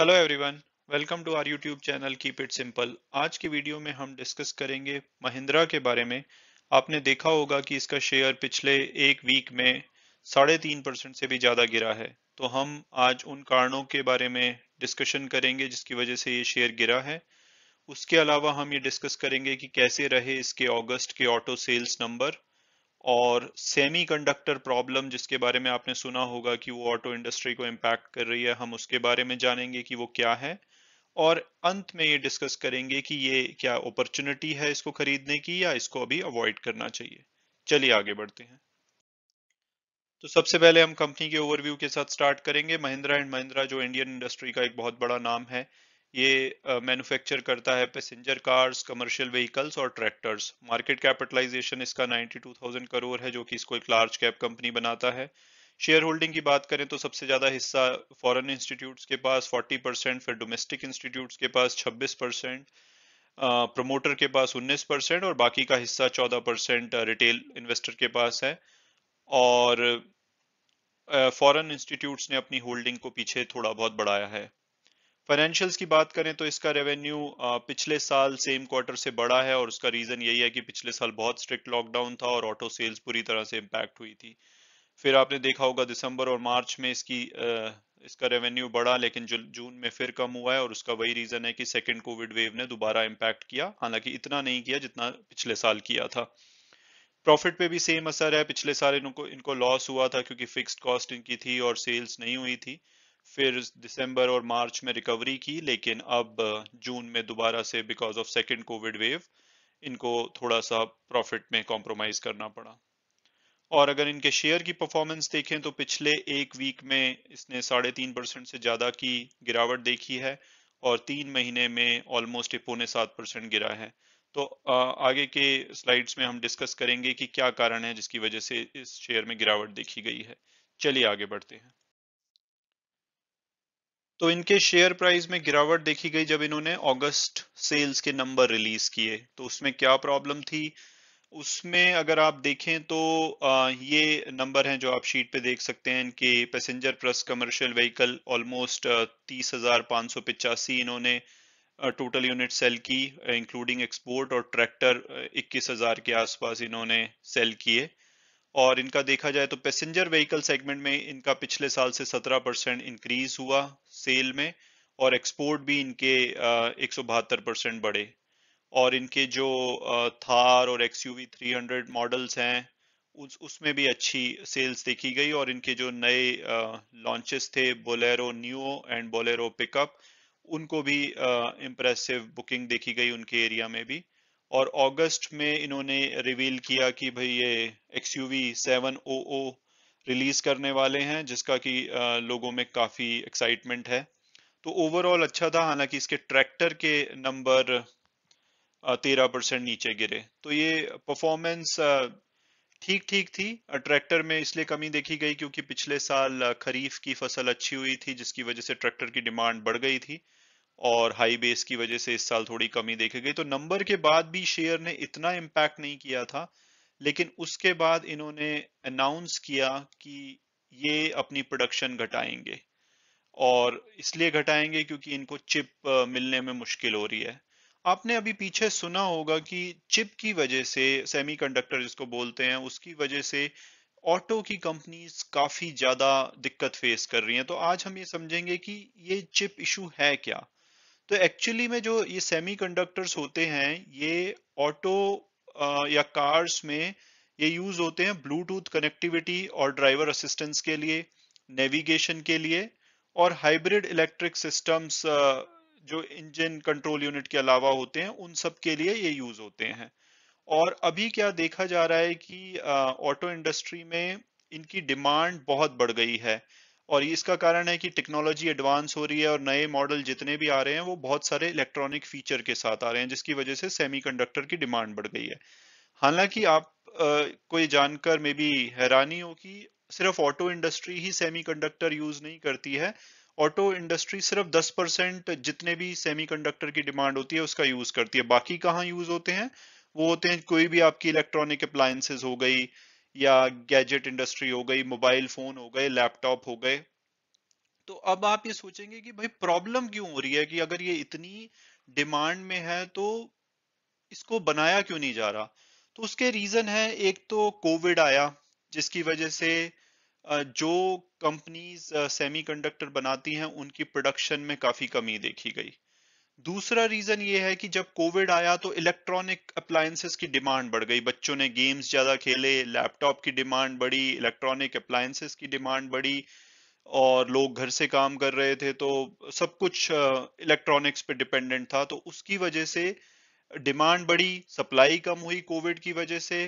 hello everyone welcome to our YouTube channel keep it simple आज की video में हम डिस्कस करेंगे महिंद्रा के बारे में आपने देखा होगा कि इसका शेयर पिछले एक वीक में साढ़े तीन परसेंट से भी ज़्यादा गिरा है तो हम आज उन कारणों के बारे में डिस्कशन करेंगे जिसकी वजह से ये शेयर गिरा है उसके अलावा हम ये डिस्कस करेंगे कि कैसे रहे इसके ऑगस्ट के ऑटो सेल्स नंबर और सेमीकंडक्टर प्रॉब्लम जिसके बारे में आपने सुना होगा कि वो ऑटो इंडस्ट्री को इम्पैक्ट कर रही है हम उसके बारे में जानेंगे कि वो क्या है और अंत में ये डिस्कस करेंगे कि ये क्या अपॉर्चुनिटी है इसको खरीदने की या इसको अभी अवॉइड करना चाहिए चलिए आगे बढ़ते हैं तो सबसे पहले हम कंपनी के ओवरव्यू के साथ स्टार्ट करेंगे महिंद्रा एंड महिंद्रा जो इंडियन इंडस्ट्री का एक बहुत बड़ा नाम है ये मैन्युफैक्चर uh, करता है पैसेंजर कार्स कमर्शियल व्हीकल्स और ट्रैक्टर्स मार्केट कैपिटलाइजेशन इसका 92,000 करोड़ है जो कि इसको एक लार्ज कैप कंपनी बनाता है शेयर होल्डिंग की बात करें तो सबसे ज़्यादा हिस्सा फॉरेन इंस्टीट्यूट्स के पास 40 परसेंट फिर डोमेस्टिक इंस्टीट्यूट्स के पास 26 परसेंट प्रमोटर के पास 19 परसेंट और बाकी का हिस्सा 14 परसेंट रिटेल इन्वेस्टर के पास है और फॉरेन इंस्टीट्यूट्स ने अपनी होल्डिंग को पीछे थोड़ा बहुत बढ़ाया है फाइनेंशियल्स की बात करें तो इसका रेवेन्यू पिछले साल सेम क्वार्टर से बड़ा है और उसका रीजन यही है कि पिछले साल बहुत स्ट्रिक्ट लॉकडाउन था और ऑटो सेल्स पूरी तरह से इम्पैक्ट हुई थी फिर आपने देखा होगा दिसंबर और मार्च में इसकी इसका रेवेन्यू बढ़ा लेकिन जून में फिर कम हुआ है और उसका वही रीजन है कि सेकेंड कोविड वेव ने दोबारा इम्पैक्ट किया हालांकि इतना नहीं किया जितना पिछले साल किया था प्रॉफिट पे भी सेम असर है पिछले साल इनको इनको लॉस हुआ था क्योंकि फिक्स्ड कॉस्ट इनकी थी और सेल्स नहीं हुई थी फिर दिसंबर और मार्च में रिकवरी की लेकिन अब जून में दोबारा से because of second covid wave इनको थोड़ा सा प्रॉफिट में कॉम्प्रोमाइज करना पड़ा और अगर इनके शेयर की परफॉर्मेंस देखें तो पिछले एक वीक में इसने साढ़े तीन परसेंट से ज़्यादा की गिरावट देखी है और तीन महीने में ऑलमोस्ट पौने सात परसेंट गिरा है तो आगे के स्लाइड्स में हम डिस्कस करेंगे कि क्या कारण है जिसकी वजह से इस शेयर में गिरावट देखी गई है चलिए आगे बढ़ते हैं तो इनके शेयर प्राइस में गिरावट देखी गई जब इन्होंने अगस्त सेल्स के नंबर रिलीज किए तो उसमें क्या प्रॉब्लम थी उसमें अगर आप देखें तो ये नंबर हैं जो आप शीट पे देख सकते हैं इनके passenger plus commercial vehicle almost तीस हजार सौ पिचासी इन्होंने टोटल यूनिट सेल की इंक्लूडिंग एक्सपोर्ट और ट्रैक्टर इक्कीस हजार के आसपास इन्होंने सेल किए और इनका देखा जाए तो पैसेंजर व्हीकल सेगमेंट में इनका पिछले साल से 17 परसेंट इंक्रीज हुआ सेल में और एक्सपोर्ट भी इनके एक परसेंट बढ़े और इनके जो थार और एक्स यू मॉडल्स हैं उस उसमें भी अच्छी सेल्स देखी गई और इनके जो नए लॉन्चेस थे Bolero new and Bolero pickup उनको भी इम्प्रेसिव बुकिंग देखी गई उनके एरिया में भी और अगस्त में इन्होंने रिवील किया कि भाई ये एक्स यू रिलीज करने वाले हैं जिसका कि लोगों में काफ़ी एक्साइटमेंट है तो ओवरऑल अच्छा था हालांकि इसके ट्रैक्टर के नंबर तेरह परसेंट नीचे गिरे तो ये परफॉर्मेंस ठीक ठीक थी ट्रैक्टर में इसलिए कमी देखी गई क्योंकि पिछले साल खरीफ की फसल अच्छी हुई थी जिसकी वजह से ट्रैक्टर की डिमांड बढ़ गई थी और हाई बेस की वजह से इस साल थोड़ी कमी देखी गई तो नंबर के बाद भी शेयर ने इतना इम्पैक्ट नहीं किया था लेकिन उसके बाद इन्होंने अनाउंस किया कि ये अपनी प्रोडक्शन घटाएंगे और इसलिए घटाएंगे क्योंकि इनको चिप मिलने में मुश्किल हो रही है आपने अभी पीछे सुना होगा कि चिप की वजह से सेमीकंडक्टर जिसको बोलते हैं उसकी वजह से ऑटो की कंपनीज काफी ज्यादा दिक्कत फेस कर रही हैं तो आज हम ये समझेंगे कि ये चिप इशू है क्या तो एक्चुअली में जो ये सेमीकंडक्टर्स होते हैं ये ऑटो या कार्स में ये यूज होते हैं ब्लूटूथ कनेक्टिविटी और ड्राइवर असिस्टेंस के लिए नेविगेशन के लिए और हाइब्रिड इलेक्ट्रिक सिस्टम्स जो इंजन कंट्रोल यूनिट के अलावा होते हैं उन सब के लिए ये यूज होते हैं और अभी क्या देखा जा रहा है कि ऑटो इंडस्ट्री में इनकी डिमांड बहुत बढ़ गई है और इसका कारण है कि टेक्नोलॉजी एडवांस हो रही है और नए मॉडल जितने भी आ रहे हैं वो बहुत सारे इलेक्ट्रॉनिक फीचर के साथ आ रहे हैं जिसकी वजह से सेमीकंडक्टर की डिमांड बढ़ गई है हालांकि आप कोई जानकर मे भी हैरानी हो कि सिर्फ ऑटो इंडस्ट्री ही सेमी यूज नहीं करती है ऑटो इंडस्ट्री सिर्फ 10 परसेंट जितने भी सेमीकंडक्टर की डिमांड होती है उसका यूज करती है बाकी कहाँ यूज होते हैं वो होते हैं कोई भी आपकी इलेक्ट्रॉनिक अप्लायंसेज हो गई या गैजेट इंडस्ट्री हो गई मोबाइल फोन हो गए लैपटॉप हो गए तो अब आप ये सोचेंगे कि भाई प्रॉब्लम क्यों हो रही है कि अगर ये इतनी डिमांड में है तो इसको बनाया क्यों नहीं जा रहा तो उसके रीजन है एक तो कोविड आया जिसकी वजह से जो कंपनीज सेमीकंडक्टर बनाती हैं उनकी प्रोडक्शन में काफी कमी देखी गई दूसरा रीजन ये है कि जब कोविड आया तो इलेक्ट्रॉनिक अप्लायंसेस की डिमांड बढ़ गई बच्चों ने गेम्स ज्यादा खेले लैपटॉप की डिमांड बढ़ी इलेक्ट्रॉनिक अप्लायंसेस की डिमांड बढ़ी और लोग घर से काम कर रहे थे तो सब कुछ इलेक्ट्रॉनिक्स पे डिपेंडेंट था तो उसकी वजह से डिमांड बढ़ी सप्लाई कम हुई कोविड की वजह से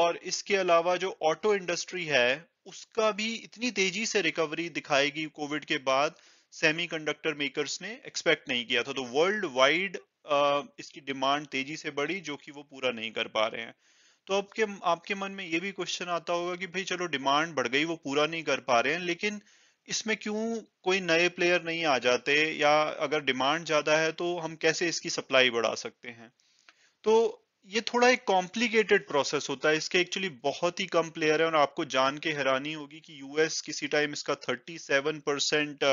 और इसके अलावा जो ऑटो इंडस्ट्री है उसका भी इतनी तेजी से रिकवरी दिखाएगी कोविड के बाद सेमीकंडक्टर मेकर्स ने एक्सपेक्ट नहीं किया था तो वर्ल्ड वाइड इसकी डिमांड तेजी से बढ़ी जो कि वो पूरा नहीं कर पा रहे हैं तो आपके आपके मन में ये भी क्वेश्चन आता होगा कि भाई चलो डिमांड बढ़ गई वो पूरा नहीं कर पा रहे हैं लेकिन इसमें क्यों कोई नए प्लेयर नहीं आ जाते या अगर डिमांड ज्यादा है तो हम कैसे इसकी सप्लाई बढ़ा सकते हैं तो ये थोड़ा एक कॉम्प्लिकेटेड प्रोसेस होता है इसके एक्चुअली बहुत ही कम प्लेयर है और आपको जान के हैरानी होगी कि यूएस किसी टाइम इसका थर्टी परसेंट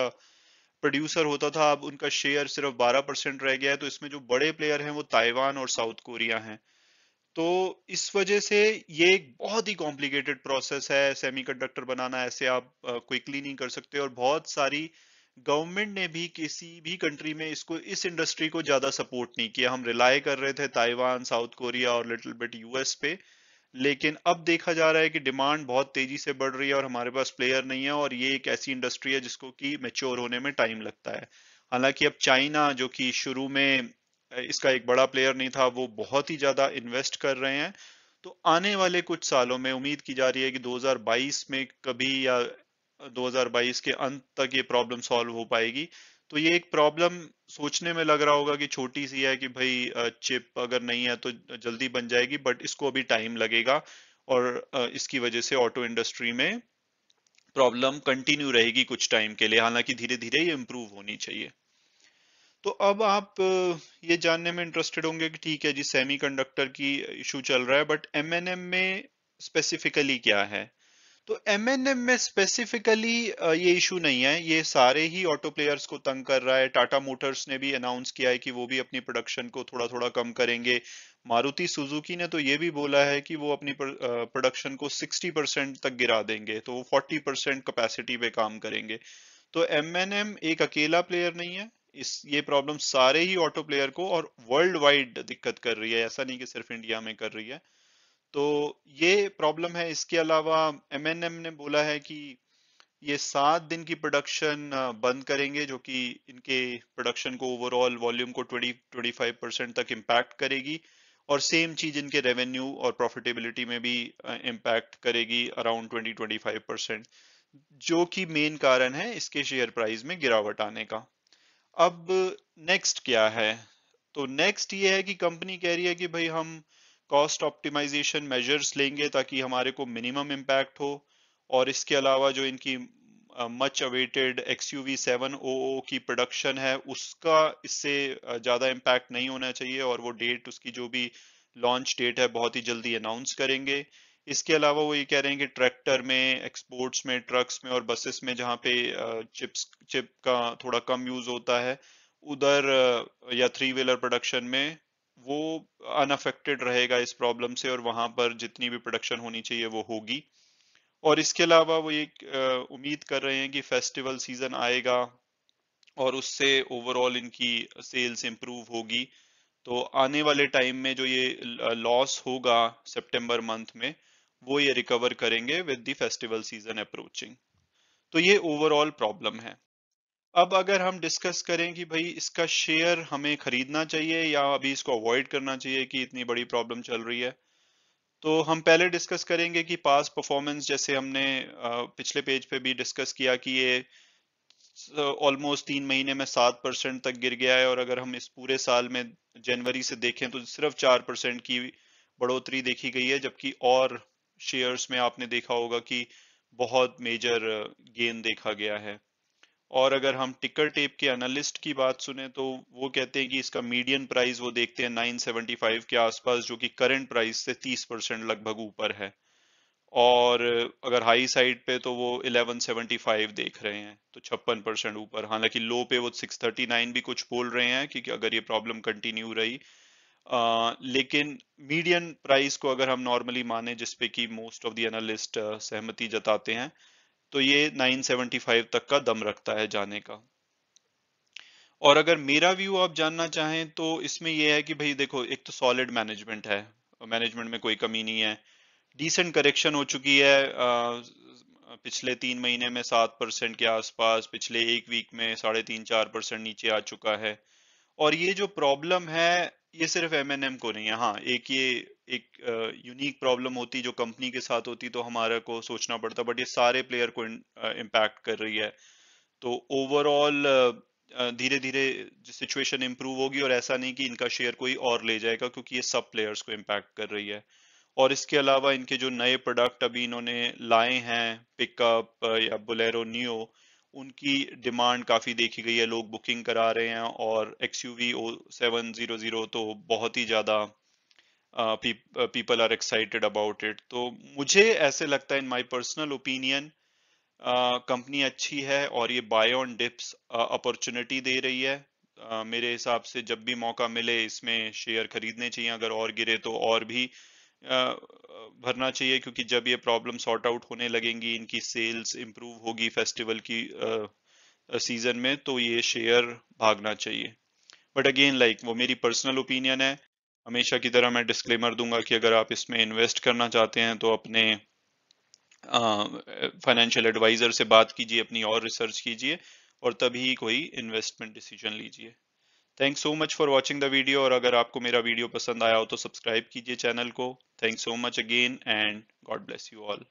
प्रोड्यूसर होता था अब उनका शेयर सिर्फ 12 परसेंट रह गया है तो इसमें जो बड़े प्लेयर हैं वो ताइवान और साउथ कोरिया हैं तो इस वजह से ये एक बहुत ही कॉम्प्लिकेटेड प्रोसेस है सेमीकंडक्टर बनाना ऐसे आप क्विकली नहीं कर सकते और बहुत सारी गवर्नमेंट ने भी किसी भी कंट्री में इसको इस इंडस्ट्री को ज्यादा सपोर्ट नहीं किया हम रिलाय कर रहे थे ताइवान साउथ कोरिया और लिटिल बिट यूएस पे लेकिन अब देखा जा रहा है कि डिमांड बहुत तेजी से बढ़ रही है और हमारे पास प्लेयर नहीं है और ये एक ऐसी इंडस्ट्री है जिसको कि मेच्योर होने में टाइम लगता है हालांकि अब चाइना जो कि शुरू में इसका एक बड़ा प्लेयर नहीं था वो बहुत ही ज्यादा इन्वेस्ट कर रहे हैं तो आने वाले कुछ सालों में उम्मीद की जा रही है कि 2022 में कभी या 2022 के अंत तक ये प्रॉब्लम सॉल्व हो पाएगी तो ये एक प्रॉब्लम सोचने में लग रहा होगा कि छोटी सी है कि भाई चिप अगर नहीं है तो जल्दी बन जाएगी बट इसको अभी टाइम लगेगा और इसकी वजह से ऑटो इंडस्ट्री में प्रॉब्लम कंटिन्यू रहेगी कुछ टाइम के लिए हालांकि धीरे धीरे ये इम्प्रूव होनी चाहिए तो अब आप ये जानने में इंटरेस्टेड होंगे कि ठीक है जी सेमीकंडक्टर की इशू चल रहा है बट एम में स्पेसिफिकली क्या है तो एम एन एम में स्पेसिफिकली uh, ये इशू नहीं है ये सारे ही ऑटो प्लेयर्स को तंग कर रहा है टाटा मोटर्स ने भी अनाउंस किया है कि वो भी अपनी प्रोडक्शन को थोड़ा थोड़ा कम करेंगे मारुति सुजुकी ने तो ये भी बोला है कि वो अपनी प्रोडक्शन uh, को 60 परसेंट तक गिरा देंगे तो वो 40 परसेंट कैपेसिटी पे काम करेंगे तो एम एन एम एक अकेला प्लेयर नहीं है इस ये प्रॉब्लम सारे ही ऑटो प्लेयर को और वर्ल्ड वाइड दिक्कत कर रही है ऐसा नहीं कि सिर्फ इंडिया में कर रही है तो ये प्रॉब्लम है इसके अलावा एम ने बोला है कि ये सात दिन की प्रोडक्शन बंद करेंगे जो कि इनके प्रोडक्शन को ओवरऑल वॉल्यूम को 20 25 परसेंट तक इम्पैक्ट करेगी और सेम चीज इनके रेवेन्यू और प्रॉफिटेबिलिटी में भी इम्पैक्ट करेगी अराउंड 20 25 परसेंट जो कि मेन कारण है इसके शेयर प्राइस में गिरावट आने का अब नेक्स्ट क्या है तो नेक्स्ट ये है कि कंपनी कह रही है कि भाई हम कॉस्ट ऑप्टिमाइजेशन मेजर्स लेंगे ताकि हमारे को मिनिमम इम्पैक्ट हो और इसके अलावा जो इनकी much awaited X U V seven O O की प्रोडक्शन है उसका इससे ज़्यादा इम्पैक्ट नहीं होना चाहिए और वो डेट उसकी जो भी लॉन्च डेट है बहुत ही जल्दी अनाउंस करेंगे इसके अलावा वो ये कह रहे हैं कि ट्रैक्टर में एक्सपोर्ट्स में ट्रक्स में और बसेस में जहाँ पे चिप्स चिप का थोड़ा कम यूज़ होता है उधर या थ्री व्हीलर प्रोडक्शन में वो अनअफेक्टेड रहेगा इस प्रॉब्लम से और वहां पर जितनी भी प्रोडक्शन होनी चाहिए वो होगी और इसके अलावा वो ये उम्मीद कर रहे हैं कि फेस्टिवल सीजन आएगा और उससे ओवरऑल इनकी सेल्स इंप्रूव होगी तो आने वाले टाइम में जो ये लॉस होगा सितंबर मंथ में वो ये रिकवर करेंगे with the festival season approaching तो ये ओवरऑल प्रॉब्लम है अब अगर हम डिस्कस करें कि भाई इसका शेयर हमें खरीदना चाहिए या अभी इसको अवॉइड करना चाहिए कि इतनी बड़ी प्रॉब्लम चल रही है तो हम पहले डिस्कस करेंगे कि पास परफॉर्मेंस जैसे हमने पिछले पेज पे भी डिस्कस किया कि ये ऑलमोस्ट तीन महीने में सात परसेंट तक गिर गया है और अगर हम इस पूरे साल में जनवरी से देखें तो सिर्फ चार परसेंट की बढ़ोतरी देखी गई है जबकि और शेयर्स में आपने देखा होगा कि बहुत मेजर गेन देखा गया है और अगर हम टिकर टेप के एनालिस्ट की बात सुने तो वो कहते हैं कि इसका मीडियम प्राइस वो देखते हैं 975 के आसपास जो कि करंट प्राइस से 30 परसेंट लगभग ऊपर है और अगर हाई साइड पे तो वो 1175 देख रहे हैं तो छप्पन परसेंट ऊपर हालांकि लो पे वो 639 भी कुछ बोल रहे हैं क्योंकि अगर ये प्रॉब्लम कंटिन्यू रही आ, लेकिन मीडियम प्राइस को अगर हम नॉर्मली माने जिसपे की मोस्ट ऑफ द एनालिस्ट सहमति जताते हैं तो ये 975 तक का दम रखता है जाने का और अगर मेरा व्यू आप जानना चाहें तो इसमें यह है कि भाई देखो एक तो सॉलिड मैनेजमेंट है मैनेजमेंट में कोई कमी नहीं है डिसेंट करेक्शन हो चुकी है पिछले तीन महीने में सात परसेंट के आसपास पिछले एक वीक में साढ़े तीन चार परसेंट नीचे आ चुका है और ये जो प्रॉब्लम है ये सिर्फ एम एन एम को नहीं है हाँ एक ये एक यूनिक प्रॉब्लम होती जो कंपनी के साथ होती तो हमारा को सोचना पड़ता बट ये सारे प्लेयर को इम्पैक्ट कर रही है तो ओवरऑल धीरे धीरे सिचुएशन इम्प्रूव होगी और ऐसा नहीं कि इनका शेयर कोई और ले जाएगा क्योंकि ये सब प्लेयर्स को इम्पैक्ट कर रही है और इसके अलावा इनके जो नए प्रोडक्ट अभी इन्होंने लाए हैं पिकअप या बुलेरो नियो उनकी डिमांड काफ़ी देखी गई है लोग बुकिंग करा रहे हैं और X U V O seven zero zero तो बहुत ही ज़्यादा people are excited about it तो मुझे ऐसे लगता है in my personal opinion company अच्छी है और ये बाय ऑन डिप्स अपॉर्चुनिटी दे रही है uh, मेरे हिसाब से जब भी मौका मिले इसमें शेयर खरीदने चाहिए अगर और गिरे तो और भी uh, भरना चाहिए क्योंकि जब ये प्रॉब्लम सॉर्ट आउट होने लगेंगी इनकी सेल्स इंप्रूव होगी फेस्टिवल की सीजन में तो ये शेयर भागना चाहिए बट अगेन लाइक वो मेरी पर्सनल ओपिनियन है हमेशा की तरह मैं डिस्क्लेमर दूंगा कि अगर आप इसमें इन्वेस्ट करना चाहते हैं तो अपने फाइनेंशियल एडवाइजर से बात कीजिए अपनी और रिसर्च कीजिए और तभी कोई इन्वेस्टमेंट डिसीजन लीजिए thanks so much for watching the video और अगर आपको मेरा वीडियो पसंद आया हो तो सब्सक्राइब कीजिए चैनल को thanks so much again and God bless you all